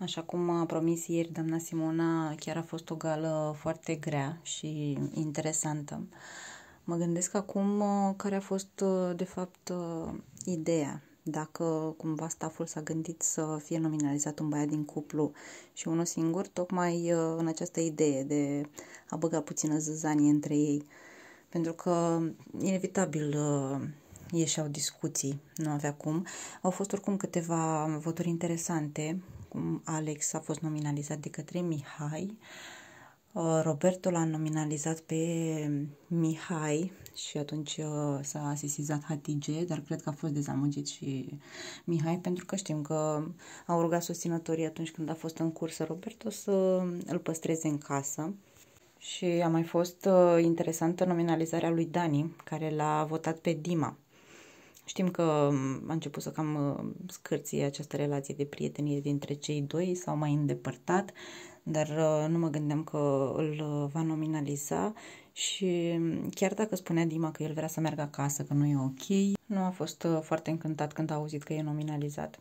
Așa cum a promis ieri doamna Simona, chiar a fost o gală foarte grea și interesantă. Mă gândesc acum uh, care a fost, uh, de fapt, uh, ideea. Dacă cumva staful s-a gândit să fie nominalizat un băiat din cuplu și unul singur, tocmai în această idee de a băga puțină zăzanie între ei. Pentru că, inevitabil, ieșeau discuții, nu avea cum. Au fost oricum câteva voturi interesante, cum Alex a fost nominalizat de către Mihai, uh, Roberto l-a nominalizat pe Mihai și atunci uh, s-a asesizat Hatige, dar cred că a fost dezamăgit și Mihai, pentru că știm că au rugat susținătorii atunci când a fost în cursă Roberto să îl păstreze în casă. Și a mai fost uh, interesantă nominalizarea lui Dani, care l-a votat pe Dima. Știm că mm, a început să cam uh, scârție această relație de prietenie dintre cei doi, sau mai îndepărtat, dar uh, nu mă gândeam că îl uh, va nominaliza și mm, chiar dacă spunea Dima că el vrea să meargă acasă, că nu e ok, nu a fost foarte încântat când a auzit că e nominalizat.